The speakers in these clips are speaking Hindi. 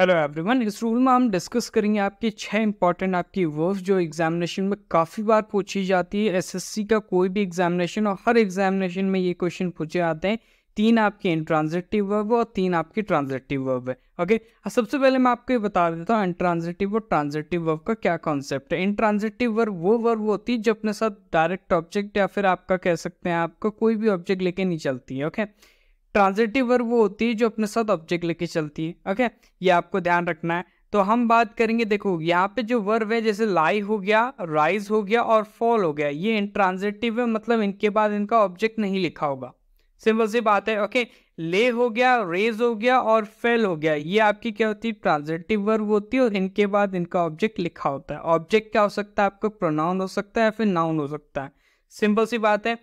हेलो एवरीवन इस रूल में हम डिस्कस करेंगे आपके छह इंपॉर्टेंट आपकी वर्ब्स जो एग्जामिनेशन में काफ़ी बार पूछी जाती है एसएससी का कोई भी एग्जामिनेशन और हर एग्जामिनेशन में ये क्वेश्चन पूछे जाते हैं तीन आपके इंट्रांजेटिव वर्ब और तीन आपके ट्रांजेटिव वर्ब है ओके सबसे पहले मैं आपको ये बता देता हूँ इंट्रांजेटिव और ट्रांजेटिव वर्ब का क्या कॉन्सेप्ट है इंट्रांजेटिव वर्ब वो वर्ब होती है जो अपने साथ डायरेक्ट ऑब्जेक्ट या फिर आपका कह सकते हैं आपका कोई भी ऑब्जेक्ट लेके नहीं चलती है ओके okay? ट्रांजिटिव वर्ब वो होती है जो अपने साथ ऑब्जेक्ट लेके चलती है ओके ये आपको ध्यान रखना है तो हम बात करेंगे देखो यहाँ पे जो वर्ब है जैसे लाई हो गया राइज हो गया और फॉल हो गया ये इंट्रांजिटिव है मतलब इनके बाद इनका ऑब्जेक्ट नहीं लिखा होगा सिंपल सी बात है ओके ले हो गया रेज हो गया और फेल हो गया ये आपकी क्या होती है ट्रांजिटिव वर्ब होती है और इनके बाद इनका ऑब्जेक्ट लिखा होता है ऑब्जेक्ट क्या हो सकता है आपका प्रोनाउन हो सकता है या फिर नाउन हो सकता है सिंपल सी बात है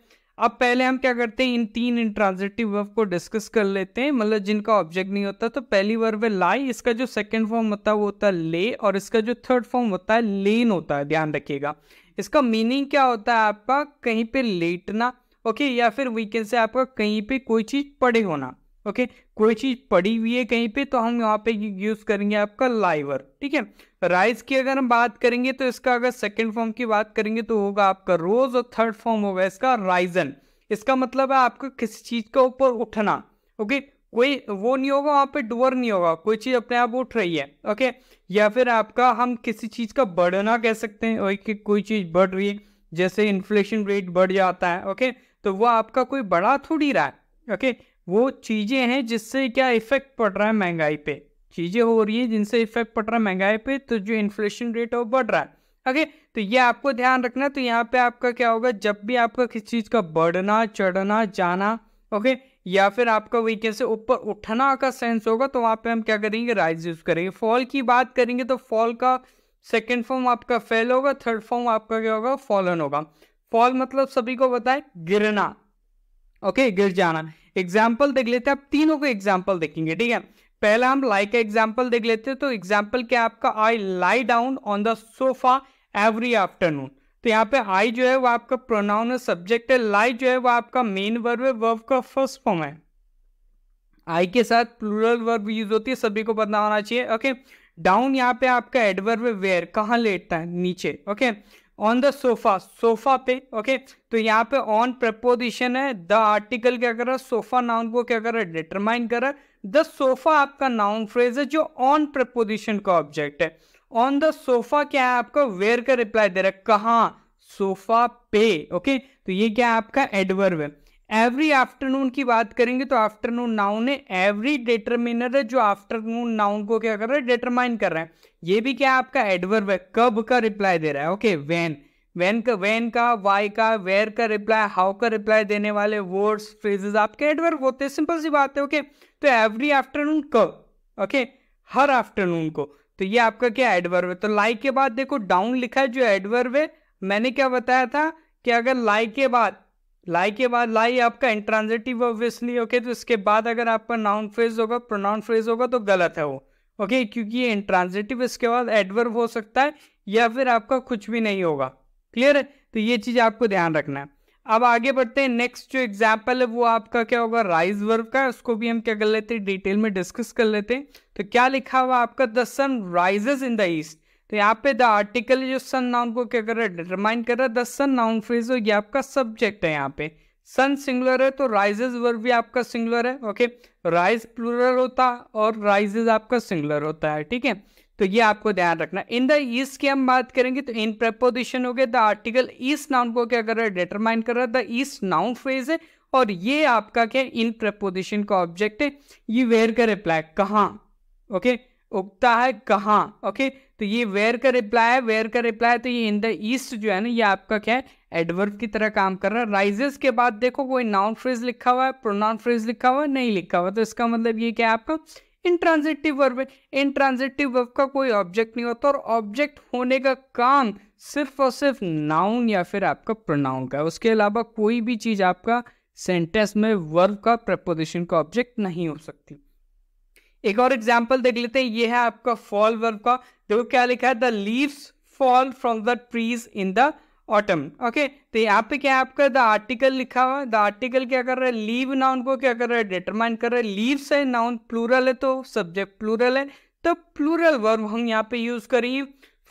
अब पहले हम क्या करते हैं इन तीन इंट्रांजिटिव वर्ब को डिस्कस कर लेते हैं मतलब जिनका ऑब्जेक्ट नहीं होता तो पहली वर्ब है लाई इसका जो सेकंड फॉर्म होता है वो होता है ले और इसका जो थर्ड फॉर्म होता है लेन होता है ध्यान रखिएगा इसका मीनिंग क्या होता है आपका कहीं पे लेटना ओके या फिर वीकेंड से आपका कहीं पे कोई चीज़ पड़े होना ओके कोई चीज़ पड़ी हुई है कहीं पे तो हम यहाँ पे यूज़ करेंगे आपका लाइवर ठीक है राइज की अगर हम बात करेंगे तो इसका अगर सेकंड फॉर्म की बात करेंगे तो होगा आपका रोज और थर्ड फॉर्म होगा इसका राइजन इसका मतलब है आपका किसी चीज़ का ऊपर उठना ओके कोई वो नहीं होगा वहाँ पे डोअर नहीं होगा कोई चीज़ अपने आप उठ रही है ओके या फिर आपका हम किसी चीज़ का बढ़ना कह सकते हैं कि कोई चीज़ बढ़ रही है जैसे इन्फ्लेशन रेट बढ़ जाता है ओके तो वह आपका कोई बड़ा थोड़ी रहा है ओके वो चीज़ें हैं जिससे क्या इफ़ेक्ट पड़ रहा है महंगाई पे चीज़ें हो रही है जिनसे इफ़ेक्ट पड़ रहा है महंगाई पे तो जो इन्फ्लेशन रेट है वो बढ़ रहा है ओके तो ये आपको ध्यान रखना तो यहाँ पे आपका क्या होगा जब भी आपका किसी चीज़ का बढ़ना चढ़ना जाना ओके या फिर आपका वही कैसे ऊपर उठना का सेंस होगा तो वहाँ पे हम क्या करेंगे राइज यूज़ करेंगे फॉल की बात करेंगे तो फॉल का सेकेंड फॉर्म आपका फेल होगा थर्ड फॉर्म आपका क्या होगा फॉलन होगा फॉल मतलब सभी को बताए गिरना ओके गिर जाना एग्जाम्पल देख लेते हैं आप तीनों को एग्जाम्पल देखेंगे ठीक है पहला हम लाई का एग्जाम्पल देख लेते हैं तो एग्जाम्पल क्या आपका I lie down on the sofa every afternoon तो यहाँ पे आई जो है वो आपका प्रोनाउन है सब्जेक्ट है लाई जो है वो आपका मेन वर्ब है वर्ब का फर्स्ट फॉर्म है आई के साथ प्लूरल वर्ब यूज होती है सभी को पता होना चाहिए ओके डाउन यहाँ पे आपका एडवर्ब है वेयर कहाँ लेटता है नीचे okay on the sofa sofa पे ओके तो यहाँ पे ऑन प्रपोजिशन है द आर्टिकल क्या कर रहा है सोफा नाउन को क्या कर रहा है डिटरमाइन कर रहा है द सोफा आपका नाउन फ्रेज है जो ऑन प्रपोजिशन का ऑब्जेक्ट है ऑन द सोफा क्या है आपका वेयर का रिप्लाई दे रहा है कहा सोफा पे ओके तो ये क्या है आपका एडवर्व है एवरी आफ्टरनून की बात करेंगे तो आफ्टरनून नाउन है एवरी डिटरमिनर है जो आफ्टरनून नाउन को क्या कर रहा है डिटरमाइन कर रहा है ये भी क्या है आपका एडवर्ब है कब का रिप्लाई दे रहा है ओके वैन वैन का वैन का वाई का वेयर का रिप्लाई हाउ का रिप्लाई देने वाले वर्ड्स फ्रेजेस आपके एडवर्ब होते हैं सिंपल सी बात है ओके तो एवरी आफ्टरनून कब ओके हर आफ्टरनून को तो ये आपका क्या एडवर्ब है तो लाइक के बाद देखो डाउन लिखा है जो एडवर्ब है मैंने क्या बताया था कि अगर लाइक के बाद लाई के बाद लाई आपका इंट्रांजेटिव ऑब्वियसली ओके तो इसके बाद अगर आपका नाउन फ्रेज होगा प्रोनाउन फ्रेज होगा तो गलत है वो ओके okay, क्योंकि ये इंट्रांजेटिव इसके बाद एडवर्ब हो सकता है या फिर आपका कुछ भी नहीं होगा क्लियर है तो ये चीज़ आपको ध्यान रखना है अब आगे बढ़ते हैं नेक्स्ट जो एग्जाम्पल है वो आपका क्या होगा राइज वर्ब का उसको भी हम क्या कर लेते हैं डिटेल में डिस्कस कर लेते हैं तो क्या लिखा हुआ आपका the sun rises in the east तो यहाँ पे द आर्टिकल जो सन नाउन को क्या कर रहा है डिटरमाइन कर रहा है द सन नाउन फ्रेज हो आपका सब्जेक्ट है यहाँ पे सन सिंगुलर है तो राइजेज वर्ब भी आपका सिंगुलर है ओके राइज प्लूरल होता और राइजेज आपका सिंगुलर होता है ठीक है तो ये आपको ध्यान रखना इन द ईस्ट की हम बात करेंगे तो इन प्रपोजिशन हो गए द आर्टिकल ईस्ट नाउन को क्या कर रहा है डिटरमाइन कर रहा है द ईस्ट नाउन फ्रेज है और ये आपका क्या इन प्रपोजिशन का ऑब्जेक्ट है ये वेयर का रिप्लाई कहाँ ओके उगता है कहाँ ओके तो ये वेयर का रिप्लाई है वेयर का रिप्लाई है तो ये इन द ईस्ट जो है ना ये आपका क्या है एडवर्ब की तरह काम कर रहा है राइजेस के बाद देखो कोई नाउन फ्रेज लिखा हुआ है प्रोनाउन फ्रेज लिखा हुआ है नहीं लिखा हुआ तो इसका मतलब ये क्या है आपका इंट्रांजिटिव वर्ब है इंट्रांजिटिव वर्ब का कोई ऑब्जेक्ट नहीं होता और ऑब्जेक्ट होने का काम सिर्फ और सिर्फ नाउन या फिर आपका प्रोनाउन का है उसके अलावा कोई भी चीज़ आपका सेंटेंस में वर्ब का प्रपोजिशन का ऑब्जेक्ट नहीं हो सकती एक और एग्जाम्पल देख लेते हैं ये है आपका फॉल वर्ब का देखो क्या लिखा है the leaves fall from the trees in the autumn okay तो यहाँ पे क्या है आपका द आर्टिकल लिखा हुआ है द आर्टिकल क्या कर रहा है लीव नाउन को क्या कर रहा है डिटरमाइन कर रहा है लीव्स है नाउन प्लूरल है तो सब्जेक्ट प्लूरल है तो प्लूरल वर्ब हम यहाँ पे यूज करेंगे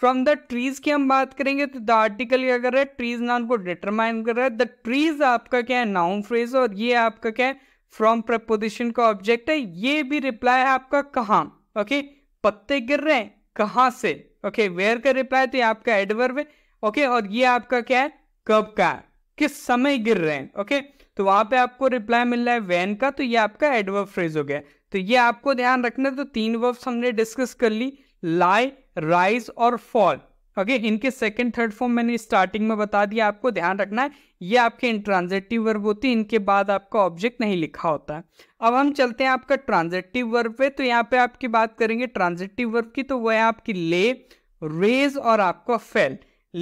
फ्रॉम द ट्रीज की हम बात करेंगे तो द आर्टिकल क्या कर रहा है ट्रीज नाउन को डिटरमाइन कर रहा है द ट्रीज आपका क्या है नाउन फ्रेज और ये आपका क्या है फ्रॉम प्रपोजिशन का ऑब्जेक्ट है ये भी रिप्लाई है आपका कहा ओके पत्ते गिर रहे हैं कहा से ओके वेयर का रिप्लाई तो ये आपका एडवर्ब है ओके और ये आपका क्या है कब का है किस समय गिर रहे हैं ओके तो वहां पे आपको रिप्लाई मिल रहा है वैन का तो ये आपका एडवर्ब फ्रेज हो गया तो ये आपको ध्यान रखना तो तीन वर्ब्स हमने डिस्कस कर ली लाई राइज और फॉल ओके इनके सेकंड थर्ड फॉर्म मैंने स्टार्टिंग में बता दिया आपको ध्यान रखना है ये आपके इंट्रांजेक्टिव वर्ब होती है इनके बाद आपका ऑब्जेक्ट नहीं लिखा होता है अब हम चलते हैं आपका ट्रांजेक्टिव वर्ब पे तो यहाँ पे आपकी बात करेंगे ट्रांजेक्टिव वर्ब की तो वह है आपकी ले रेज और आपका फेल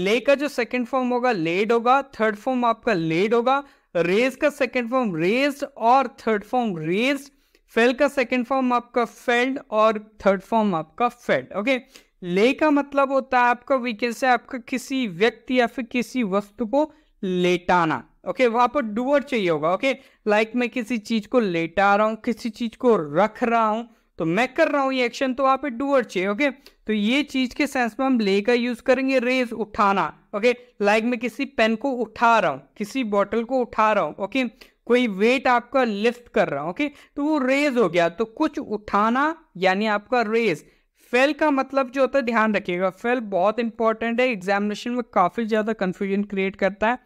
ले का जो सेकेंड फॉर्म होगा लेड होगा थर्ड फॉर्म आपका लेड होगा रेज का सेकेंड फॉर्म रेज और थर्ड फॉर्म रेज फेल का सेकेंड फॉर्म आपका फेल्ड और थर्ड फॉर्म आपका फेल्ड ओके okay? ले का मतलब होता है आपका वी कैन से आपका किसी व्यक्ति या फिर किसी वस्तु को लेटाना ओके okay, वहां पर डूअर चाहिए होगा ओके okay? लाइक like मैं किसी चीज को लेटा रहा हूँ किसी चीज को रख रहा हूं तो मैं कर रहा हूं ये एक्शन तो वहां पर डूअर चाहिए ओके okay? तो ये चीज के सेंस में हम ले का यूज करेंगे रेज उठाना ओके लाइक मैं किसी पेन को उठा रहा हूँ किसी बॉटल को उठा रहा हूँ ओके कोई वेट आपका लिफ्ट कर रहा हूँ ओके तो वो रेज हो गया तो कुछ उठाना यानी आपका रेज फेल का मतलब जो होता है ध्यान रखिएगा फेल बहुत इंपॉर्टेंट है एग्जामिनेशन में काफ़ी ज़्यादा कन्फ्यूजन क्रिएट करता है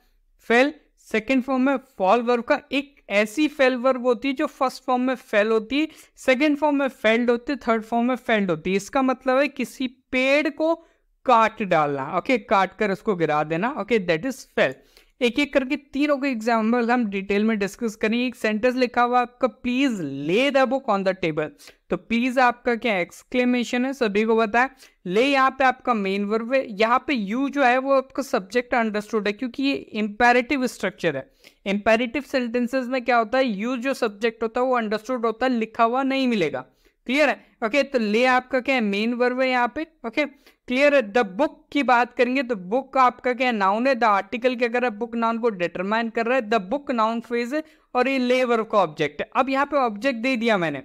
फेल सेकेंड फॉर्म में फॉल वर्ब का एक ऐसी फेल वर्ब होती है जो फर्स्ट फॉर्म में फेल होती है सेकेंड फॉर्म में फेल्ड होती है थर्ड फॉर्म में फेल्ड होती है इसका मतलब है किसी पेड़ को काट डालना ओके okay? काट कर उसको गिरा देना ओके दैट इज फेल एक एक करके तीनों के एग्जाम्पल हम डिटेल में डिस्कस करेंगे एक सेंटेंस लिखा हुआ आपका please lay the book on the table तो प्लीज आपका क्या एक्सक्लेमेशन है सभी को बताया ले यहाँ पे आपका मेन वर्ब है यहाँ पे यू जो है वो आपका सब्जेक्ट अंडरस्टूड है क्योंकि ये इम्पेरेटिव स्ट्रक्चर है इम्पेरेटिव सेंटेंसेज में क्या होता है यू जो सब्जेक्ट होता है वो अंडरस्टूड होता है लिखा हुआ नहीं मिलेगा क्लियर है ओके तो ले आपका क्या है मेन वर्ब है यहाँ पे ओके क्लियर है द बुक की बात करेंगे तो बुक आपका क्या है नाउन है द आर्टिकल क्या कर रहा है बुक नाउन को डिटरमाइन कर रहा है द बुक नाउन फ्रेज है और ये ले वर्ब का ऑब्जेक्ट है अब यहाँ पे ऑब्जेक्ट दे दिया मैंने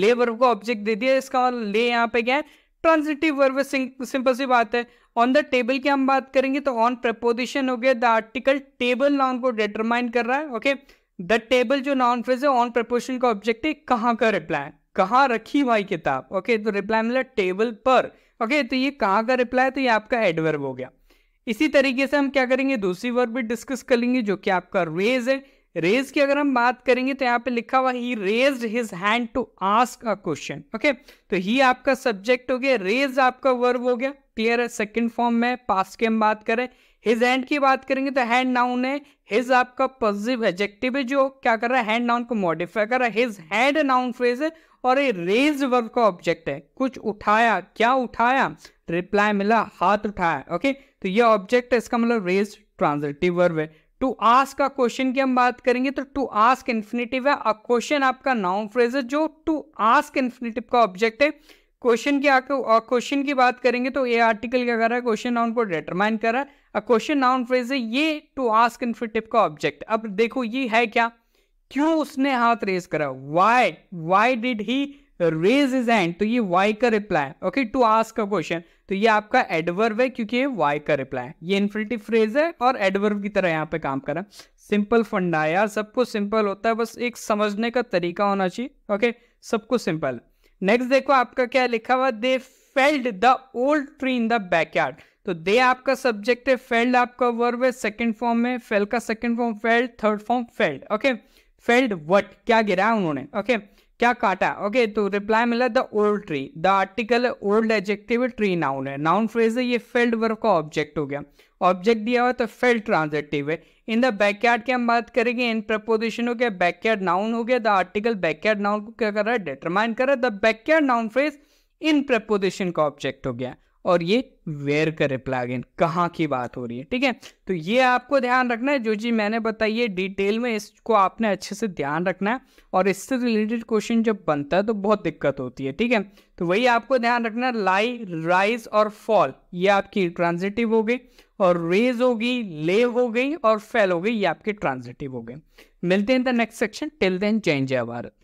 ले वर्ब का ऑब्जेक्ट दे दिया इसका मतलब ले यहाँ पे क्या है ट्रांजिटिव वर्ब सिंपल सी बात है ऑन द टेबल की हम बात करेंगे तो ऑन प्रपोजिशन हो गया द आर्टिकल टेबल नाउन को डिटरमाइन कर रहा है ओके द टेबल जो नाउन फ्रेज है ऑन प्रपोजिशन का ऑब्जेक्ट है कहाँ का रिप्लाई कहाँ रखी भाई किताब ओके तो रिप्लाई मिला टेबल पर ओके तो ये कहाँ का रिप्लाई तो ये आपका एडवर्ब हो गया इसी तरीके से हम क्या करेंगे दूसरी वर्ब भी डिस्कस कर लेंगे जो कि आपका रेज है रेज की अगर हम बात करेंगे तो यहाँ पे लिखा हुआ he raise his hand to ask a question okay तो ही आपका सब्जेक्ट हो गया रेज आपका वर्ब हो गया क्लियर है सेकेंड फॉर्म में पास की हम बात करें हिज हैंड की बात करेंगे तो हैंड नाउन है हिज आपका पॉजिटिव एजेक्टिव है जो क्या कर रहा है हैंड नाउन को मॉडिफाई कर रहा है हिज हैंड नाउन फ्रेज है और ये रेज वर्ब का ऑब्जेक्ट है कुछ उठाया क्या उठाया रिप्लाई मिला हाथ उठाया ओके तो ये ऑब्जेक्ट है इसका मतलब रेज ट्रांजिटिव वर्ब है टू आस्क का क्वेश्चन की हम बात करेंगे तो टू आस्क इन्फिनेटिव है अ क्वेश्चन आपका नाउन फ्रेज है जो टू आस्क इन्फिनेटिव का ऑब्जेक्ट है क्वेश्चन की आकर क्वेश्चन की बात करेंगे तो ये आर्टिकल क्या कर रहा है क्वेश्चन नाउन को डिटरमाइन कर रहा है क्वेश्चन नाउन फ्रेज है ये टू आस्क इन्फिनेटिव का ऑब्जेक्ट अब देखो ये है क्या क्यों उसने हाथ रेज करा why why did he raise his hand तो ये वाई का रिप्लाई ओके टू आस्क का क्वेश्चन तो ये आपका एडवर्व है क्योंकि ये वाई का रिप्लाई ये इन्फिनेटिव फ्रेज है और एडवर्व की तरह यहाँ पे काम करा सिंपल फंडा यार सबको सिंपल होता है बस एक समझने का तरीका होना चाहिए ओके सबको सिंपल नेक्स्ट देखो आपका क्या लिखा हुआ they felled the old tree in the backyard तो दे आपका सब्जेक्ट है फेल्ड आपका वर्ब है सेकंड फॉर्म में फेल का second form felled third form felled okay okay? Felled what क्या गिरा उन्होंने ओके क्या काटा ओके तो रिप्लाई मिला the old tree the article old adjective tree noun है नाउन फ्रेज है ये फेल्ड वर्क का ऑब्जेक्ट हो गया ऑब्जेक्ट दिया हुआ तो फेल्ड ट्रांजेक्टिव है इन द बैकयार्ड की हम बात करेंगे इन प्रपोजिशन हो गया बैकयार्ड नाउन हो गया द आर्टिकल बैकयार्ड नाउन को क्या कर रहा है डिटरमाइन कर रहा है the backyard noun phrase in preposition का ऑब्जेक्ट हो गया और ये वेयर करे इन कहाँ की बात हो रही है ठीक है तो ये आपको ध्यान रखना है जो जी मैंने बताई है डिटेल में इसको आपने अच्छे से ध्यान रखना है और इससे रिलेटेड क्वेश्चन जब बनता है तो बहुत दिक्कत होती है ठीक है तो वही आपको ध्यान रखना है लाई राइज और फॉल ये आपकी ट्रांजिटिव हो गई और रेज हो गई ले हो गई और फेल हो गई ये आपके ट्रांजिटिव हो गए मिलते हैं the next section till then जय है भारत